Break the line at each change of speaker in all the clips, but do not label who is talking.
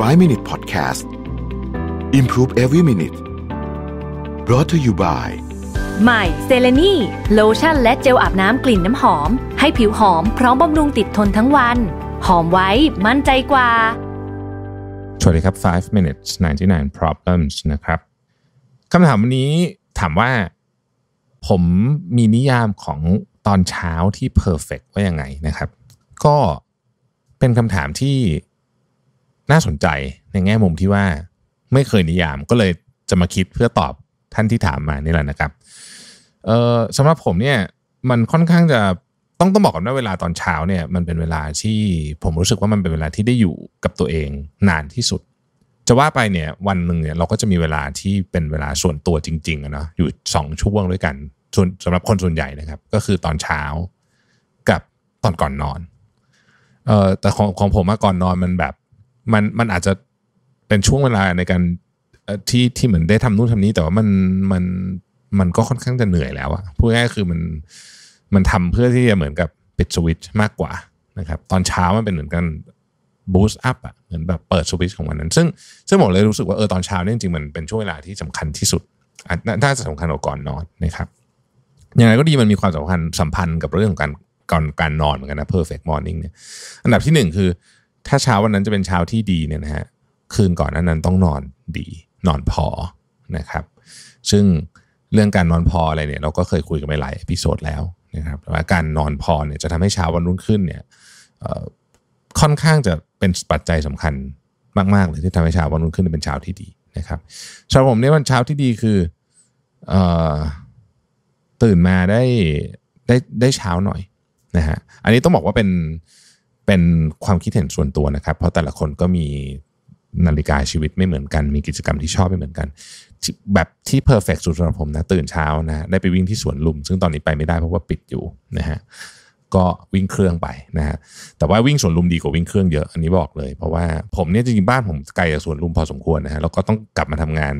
5 Minute Podcast Improve Every Minute Brought to you by ใหม่เซเลนีโลชั่นและเจลอาบน้ำกลิ่นน้ำหอม ให้ผิวหอมพร้อมบำรุงติดทนทั้งวัน หอมไว้มั่นใจกว่า สวัสดีครับ5 minutes 99 problems นะครับคำถามวันนี้ถามว่า ผมมีนิยามของตอนเช้าที่เพอร์เฟกว่ายังไงนะครับ ก็เป็นคำถามที่น่าสนใจในแง่มุมที่ว่าไม่เคยนิยามก็เลยจะมาคิดเพื่อตอบท่านที่ถามมานี่แหละนะครับเออสำหรับผมเนี่ยมันค่อนข้างจะต้องต้องบอกก่อนว่าเวลาตอนเช้าเนี่ยมันเป็นเวลาที่ผมรู้สึกว่ามันเป็นเวลาที่ได้อยู่กับตัวเองนานที่สุด จะว่าไปเนี่ยวันหนึ่งเนี่ยเราก็จะมีเวลาที่เป็นเวลาส่วนตัวจริงๆนะอยู่ 2 ช่วงด้วยกันส่วนสำหรับคนส่วนใหญ่นะครับก็คือตอนเช้ากับตอนก่อนนอนเอ่อแต่ของของผมก่อนนอนมันแบบมันมันอาจจะเป็นช่วงเวลาในการที่ที่เหมือนได้ทำนู่นทำนี้แต่ว่ามันมันมันก็ค่อนข้างจะเหนื่อยแล้วอะพูดง่ายคือมันมันทำเพื่อที่จะเหมือนกับปิดสวิตช์มากกว่านะครับ ตอนเช้ามันเป็นเหมือนกันบูสต์อัพอะเหมือนแบบเปิดสวิตช์ของวันนั้น ซึ่งซึ่งผมเลยรู้สึกว่าเออตอนเช้าเนี่ยจริงมันเป็นช่วงเวลาที่สำคัญที่สุดน่าจะสำคัญกว่าก่อนนอนนะครับ อย่างไรก็ดีมันมีความสำคัญสัมพันธ์กับเรื่องการก่อนการนอนเหมือนกันนะ perfect morning เนี่ย อันดับที่หนึ่งคือถ้าเช้าวันนั้นจะเป็นเช้าที่ดีเนี่ยนะฮะ คืนก่อนนั้นนั้นต้องนอนดี นอนพอนะครับ ซึ่งเรื่องการนอนพออะไรเนี่ย เราก็เคยคุยกันไปหลายพิโซดแล้วนะครับว่าการนอนพอเนี่ยจะทำให้เช้าวันรุ่งขึ้นเนี่ยค่อนข้างจะเป็นปัจจัยสำคัญมากๆเลยที่ทำให้เช้าวันรุ่งขึ้นเป็นเช้าที่ดีนะครับสำหรับผมเนี่ยวันเช้าที่ดีคืออตื่นมาได้ได้ได้เช้าหน่อยนะฮะอันนี้ต้องบอกว่าเป็นเป็นความคิดเห็นส่วนตัวนะครับ เพราะแต่ละคนก็มีนาฬิกาชีวิตไม่เหมือนกัน มีกิจกรรมที่ชอบไม่เหมือนกัน แบบที่เพอร์เฟกต์สุดสำหรับผมนะ ตื่นเช้านะ ได้ไปวิ่งที่สวนลุม ซึ่งตอนนี้ไปไม่ได้เพราะว่าปิดอยู่นะฮะ ก็วิ่งเครื่องไปนะฮะ แต่ว่าวิ่งสวนลุมดีกว่าวิ่งเครื่องเยอะ อันนี้บอก เลย เพราะว่าผมเนี่ยจริงๆบ้านผมไกลจากสวนลุมพอสมควรนะฮะ แล้วก็ต้องกลับมาทำงาน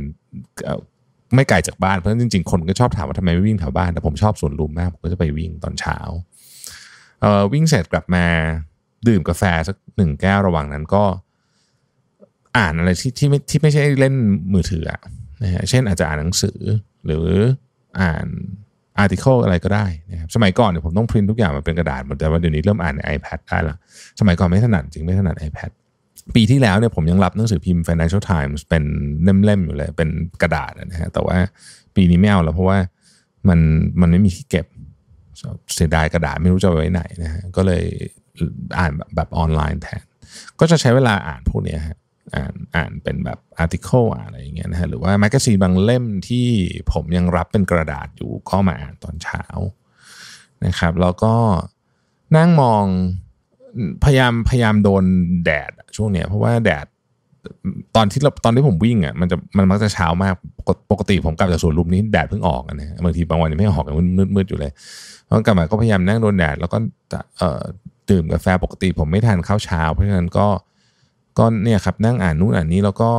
ไม่ไกลจากบ้าน เพราะจริงๆคนก็ชอบถามว่าทำไมไม่วิ่งแถวบ้าน แต่ผมชอบสวนลุมมาก ผมก็จะไปวิ่งตอนเช้า วิ่งเสร็จกลับมาดื่มกาแฟสักหนึ่งแก้วระหว่างนั้นก็อ่านอะไรที่ที่ไม่ที่ไม่ใช่เล่นมือถือนะฮะเช่นอาจจะอ่านหนังสือหรืออ่านอาร์ติเคิลอะไรก็ได้นะครับสมัยก่อนเนี่ยผมต้องพิมพ์ทุกอย่างมาเป็นกระดาษหมดแต่ว่าเดี๋ยวนี้เริ่มอ่านใน iPad ได้ละสมัยก่อนไม่ถนัดจริงไม่ถนัด iPad ปีที่แล้วเนี่ยผมยังรับหนังสือพิมพ์ Financial Times เป็นเล่มๆอยู่เลยเป็นกระดาษนะฮะแต่ว่าปีนี้ไม่เอาแล้วเพราะว่ามันมันไม่มีที่เก็บเสียดายกระดาษไม่รู้จะไว้ไหนนะฮะก็เลยอ่านแบบออนไลน์แทน ก็จะใช้เวลาอ่านพวกนี้ฮะอ่านอ่านเป็นแบบอาร์ติเคิลอะไรอย่างเงี้ยนะฮะ หรือว่าแมกกาซีนบางเล่มที่ผมยังรับเป็นกระดาษอยู่ก็มาอ่านตอนเช้านะครับ แล้วก็นั่งมอง พยายามพยายามโดนแดดช่วงเนี้ยเพราะว่าแดดตอนที่เราตอนที่ผมวิ่งอ่ะมันจะมันมักจะเช้ามาก ปกติผมกลับจากสวนลุมนี้แดดเพิ่งออกนะบางทีบางวันยังไม่ออกมืดมืดอยู่เลย้วกลับมาก็พยายามนั่งโดนแดดแล้วก็เออดื่มกาแฟปกติผมไม่ทานข้าวเช้าเพราะฉะนั้นก็ก็เนี่ยครับนั่งอ่านนู่นอ่านนี้แล้วก็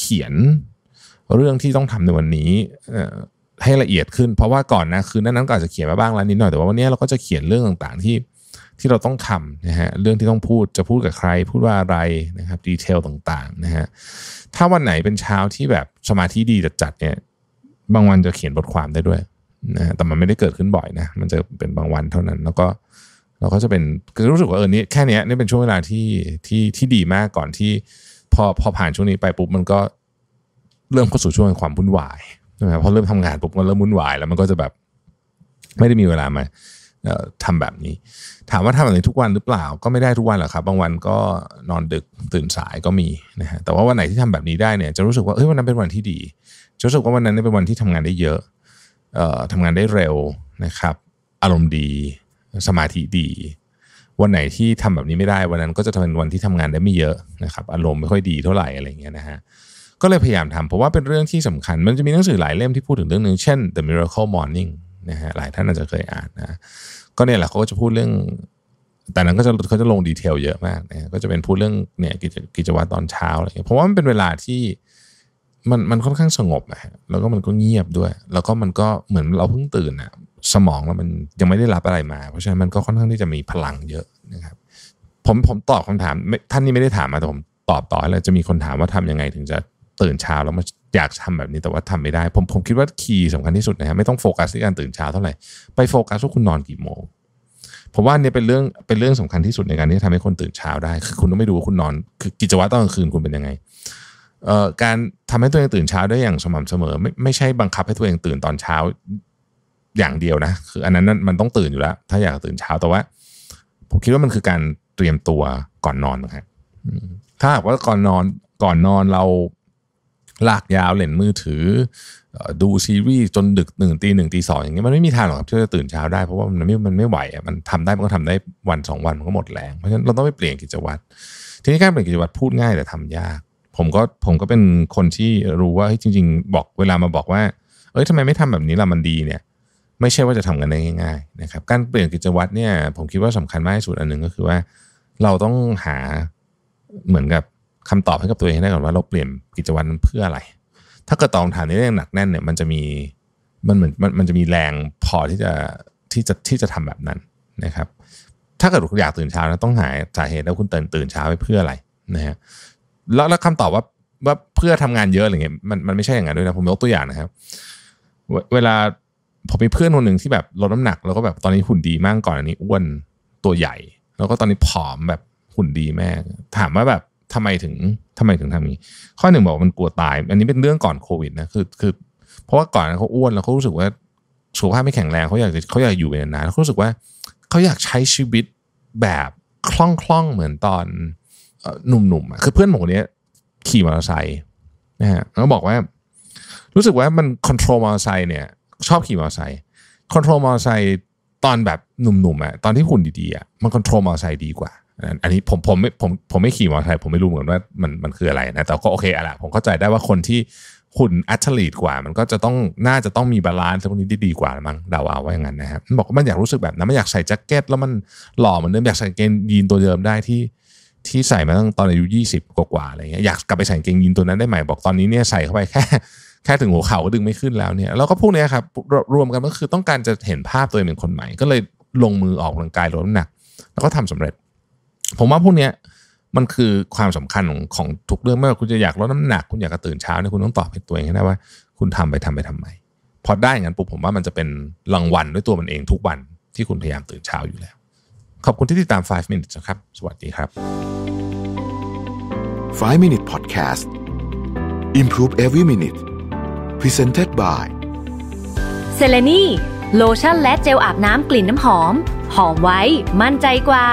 เขียนเรื่องที่ต้องทำในวันนี้ให้ละเอียดขึ้นเพราะว่าก่อนนะคืนนั้นก็อาจจะเขียนมาบ้างแล้วนิดหน่อยแต่ว่าวันนี้เราก็จะเขียนเรื่องต่างๆที่ที่เราต้องทำนะฮะเรื่องที่ต้องพูดจะพูดกับใครพูดว่าอะไรนะครับดีเทลต่างๆนะฮะถ้าวันไหนเป็นเช้าที่แบบสมาธิดีจัดๆเนี่ยบางวันจะเขียนบทความได้ด้วยนะแต่มันไม่ได้เกิดขึ้นบ่อยนะ มันจะเป็นบางวันเท่านั้น แล้วก็เราก็จะเป็นคือรู้สึกว่าเออนี่แค่นี้นี่เป็นช่วงเวลาที่ที่ที่ดีมากก่อนที่ พอพอผ่านช่วงนี้ไปปุ๊บมันก็ เริ่มเข้าสู่ช่วงความวุ่นวายนะครับพอเริ่มทำงานปุ๊บมันเริ่มวุ่นวายแล้วมันก็จะแบบไม่ได้มีเวลามาทำแบบนี้ ถามว่าทำแบบนี้ทุกวันหรือเปล่าก็ไม่ได้ทุกวันหรอกครับ บางวันก็นอนดึกตื่นสายก็มีนะฮะแต่ว่าวันไหนที่ทำแบบนี้ได้เนี่ย จะรู้สึกว่าเอ้ยวันนั้นเป็นวันที่ดีจะรู้สึกว่าวันนั้นเป็นวันที่ทำงานได้เยอะ เอ่อทำงานได้เร็วนะครับ อารมณ์ดีสมาธิดี วันไหนที่ทำแบบนี้ไม่ได้ วันนั้นก็จะเป็นวันที่ทำงานได้ไม่เยอะนะครับอารมณ์ไม่ค่อยดีเท่าไหร่อะไรเงี้ยนะฮะก็เลยพยายามทำเพราะว่าเป็นเรื่องที่สำคัญ มันจะมีหนังสือหลายเล่มที่พูดถึงเรื่องนึงเช่น The Miracle Morning นะฮะหลายท่านอาจจะเคยอ่านนะก็เนี่ยแหละเขาก็จะพูดเรื่องแต่นั้นก็จะเขาจะลงดีเทลเยอะมากนะก็จะเป็นพูดเรื่องเนี่ยกิจวัตรตอนเช้าอะไรเพราะว่ามันเป็นเวลาที่มันมันค่อนข้างสงบนะแล้วก็มันก็เงียบด้วย แล้วก็มันก็เหมือนเราเพิ่งตื่นอะสมองเรามันยังไม่ได้รับอะไรมาเพราะฉะนั้นมันก็ค่อนข้างที่จะมีพลังเยอะนะครับ ผมผมตอบคำถามท่านนี้ไม่ได้ถามมาแต่ผมตอบต่อแล้วจะมีคนถามว่าทำยังไงถึงจะตื่นเช้าแล้วมาอยากทำแบบนี้แต่ว่าทำไม่ได้ ผมผมคิดว่าคีย์สำคัญที่สุดนะครับไม่ต้องโฟกัสที่การตื่นเช้าเท่าไหร่ไปโฟกัสว่าคุณนอนกี่โมง ผมว่าเนี่ยเป็นเรื่องเป็นเรื่องสำคัญที่สุดในการที่ทำให้คนตื่นเช้าได้คือคุณต้องไม่ดูว่าคุณนอนคือกิจวัตรตอนกลางคืนคุณเป็นยังไงเอ่อการทำให้ตัวเองตื่นเช้าได้อย่างสม่ำเสมอ ไม่ไม่ใช่บังคับให้ตัวเองตื่นตอนเช้าอย่างเดียวนะคืออันนั้นมันต้องตื่นอยู่แล้ว ถ้าอยากตื่นเช้าแต่ว่าผมคิดว่ามันคือการเตรียมตัวก่อนนอนนะครับถ้าหากว่าก่อนนอนก่อนนอนเราลากยาวเล่นมือถือ ดูซีรีส์จนดึกหนึ่งตีหนึ่งตีสองอย่างเงี้ยมันไม่มีทางหรอกครับที่จะตื่นเช้าได้เพราะว่ามันไม่มันไม่ไหวอ่ะมันทำได้มันก็ทำได้วันสองวันมันก็หมดแรงเพราะฉะนั้นเราต้องไปเปลี่ยนกิจวัตรทีนี้การเปลี่ยนกิจวัตรพูดง่ายแต่ทำยากผมก็ผมก็เป็นคนที่รู้ว่าจริงๆ บอกเวลามาบอกว่าเอ้ยทำไมไม่ทำแบบนี้ล่ะมันดีเนี่ยไม่ใช่ว่าจะทำกันได้ง่ายๆนะครับการเปลี่ยนกิจวัตรเนี่ยผมคิดว่าสำคัญมากที่สุดอันหนึ่งก็คือว่าเราต้องหาเหมือนกับคำตอบให้กับตัวเองได้ก่อนว่า เราเปลี่ยนกิจวัตรนั้นเพื่ออะไร ถ้ากระตองฐานนี้ยังหนักแน่นเนี่ยมันจะมีมันเหมือนมันมันจะมีแรงพอที่จะที่จะที่จะทำแบบนั้นนะครับ ถ้าเกิดคุณอยากตื่นเช้านะต้องหาสาเหตุแล้วคุณตื่นตื่นเช้าไปเพื่ออะไรนะฮะแล้วแล้วคำตอบว่าว่าเพื่อทำงานเยอะอะไรเงี้ยมันมันไม่ใช่อย่างนั้นด้วยนะผมยกตัวอย่างนะครับ เวลาผมมีเพื่อนคนหนึ่งที่แบบลดน้ำหนัก แล้วก็แบบตอนนี้หุ่นดีมากก่อนอันนี้อ้วนตัวใหญ่ แล้วก็ตอนนี้ผอมแบบหุ่นดีแม่ถามว่าแบบทำไมถึงทำไมถึงทำนี้ข้อหนึ่งบอกมันกลัวตายอันนี้เป็นเรื่องก่อนโควิดนะคือคือ เพราะว่าก่อนเขาอ้วนแล้วเขารู้สึกว่าสุขภาพไม่แข็งแรงเขาอยากเขาอยากอยู่ไปนานเขารู้สึกว่าเขาอยากใช้ชีวิตแบบคล่องคล่องเหมือนตอนหนุ่มๆคือเพื่อนหมูนนี้ขี่มอเตอร์ไซค์นะฮะแล้วบอกว่า รู้สึกว่ามันควบคุมมอเตอร์ไซค์เนี่ยชอบขี่มอเตอร์ไซค์คอนโทรลมอเตอร์ไซค์ตอนแบบหนุ่มๆอ่ะตอนที่หุ่นดีๆอ่ะมันคอนโทรลมอเตอร์ไซค์ดีกว่า อันนี้ผมผมไม่ผมผมไม่ขี่มอเตอร์ไซค์ผมไม่รู้เหมือนว่ามันมันคืออะไรนะ แต่ก็โอเคอะละผมเข้าใจได้ว่าคนที่หุ่นอัจฉริยกว่า มันก็จะต้องน่าจะต้องมีบาลานซ์พวกนี้ดีกว่ามั้งเดาเอาไว้อย่างนั้นนะครับบอกว่ามันอยากรู้สึกแบบนั้นมันอยากใส่แจ็คเก็ตแล้วมันหล่อเหมือนเดิมอยากใส่เกงยีนตัวเดิมได้ที่ ที่ใส่มาตั้งตอนอายุยี่สิบกว่าอะไรเงี้ยอยากกลับไปใส่เกงยีนตัวนั้นได้ใหม่บอกตอนนี้เนี่ยใส่เข้าไปแค่แค่ถึงหัวเข่าก็ดึงไม่ขึ้นแล้วเนี่ยแล้วก็พวกนี้ครับรวมกันก็คือต้องการจะเห็นภาพตัวเองเป็นคนใหม่ ก็เลยลงมือออกกำลังกายลดน้ำหนัก แล้วก็ทำสำเร็จ ผมว่าพวกนี้มันคือความสำคัญของของทุกเรื่องไม่ว่าคุณจะอยากลดน้ำหนัก คุณอยากกระตื่นเช้าเนี่ยคุณต้องตอบให้ตัวเองให้ได้ว่า คุณทำไปทำไปทำไมพอได้อย่างนั้นปุ๊บผมว่ามันจะเป็นรางวัลด้วยตัวมันเองทุกวันที่คุณพยายามตื่นเช้าอยู่แล้ว ขอบคุณที่ติดตาม5 minutes นะครับสวัสดีครับ5 minute podcast improve every minute ีเซนเต็ดบายเซเลนีโลชั่นและเจลอาบน้ำกลิ่นน้ำหอม หอมไว้ มั่นใจกว่า